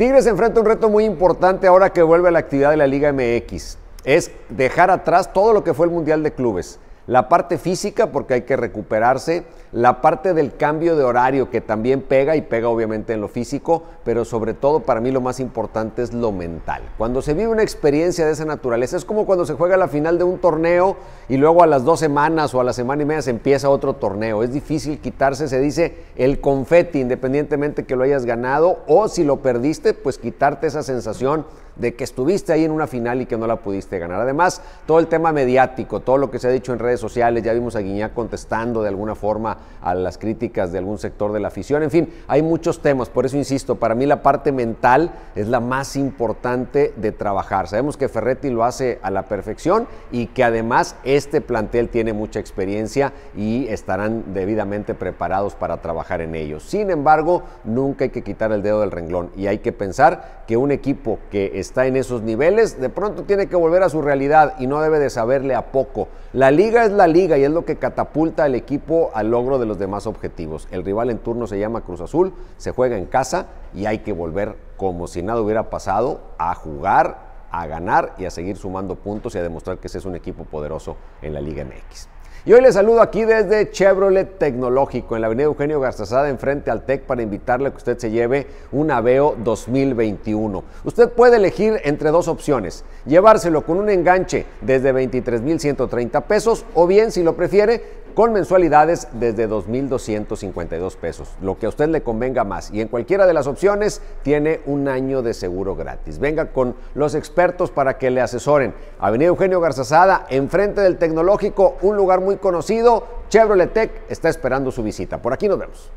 Tigres enfrenta un reto muy importante ahora que vuelve a la actividad de la Liga MX. Es dejar atrás todo lo que fue el Mundial de Clubes. La parte física, porque hay que recuperarse, la parte del cambio de horario, que también pega y pega obviamente en lo físico, pero sobre todo para mí lo más importante es lo mental. Cuando se vive una experiencia de esa naturaleza, es como cuando se juega la final de un torneo y luego a las dos semanas o a la semana y media se empieza otro torneo. Es difícil quitarse, se dice, el confeti, independientemente que lo hayas ganado o si lo perdiste, pues quitarte esa sensación de que estuviste ahí en una final y que no la pudiste ganar. Además, todo el tema mediático, todo lo que se ha dicho en redes sociales, ya vimos a Guiñá contestando de alguna forma a las críticas de algún sector de la afición. En fin, hay muchos temas, por eso insisto, para mí la parte mental es la más importante de trabajar. Sabemos que Ferretti lo hace a la perfección y que además este plantel tiene mucha experiencia y estarán debidamente preparados para trabajar en ello. Sin embargo, nunca hay que quitar el dedo del renglón y hay que pensar que un equipo que es está en esos niveles, de pronto tiene que volver a su realidad y no debe de saberle a poco. La liga es la liga y es lo que catapulta al equipo al logro de los demás objetivos. El rival en turno se llama Cruz Azul, se juega en casa y hay que volver como si nada hubiera pasado a jugar, a ganar y a seguir sumando puntos y a demostrar que ese es un equipo poderoso en la Liga MX. Y hoy les saludo aquí desde Chevrolet Tecnológico, en la avenida Eugenio Garzazada, enfrente al TEC, para invitarle a que usted se lleve un Aveo 2021. Usted puede elegir entre dos opciones, llevárselo con un enganche desde 23.130 pesos, o bien, si lo prefiere, con mensualidades desde 2.252 pesos, lo que a usted le convenga más. Y en cualquiera de las opciones tiene un año de seguro gratis. Venga con los expertos para que le asesoren. Avenida Eugenio Garzazada, enfrente del Tecnológico, un lugar muy conocido. Chevrolet Tech está esperando su visita. Por aquí nos vemos.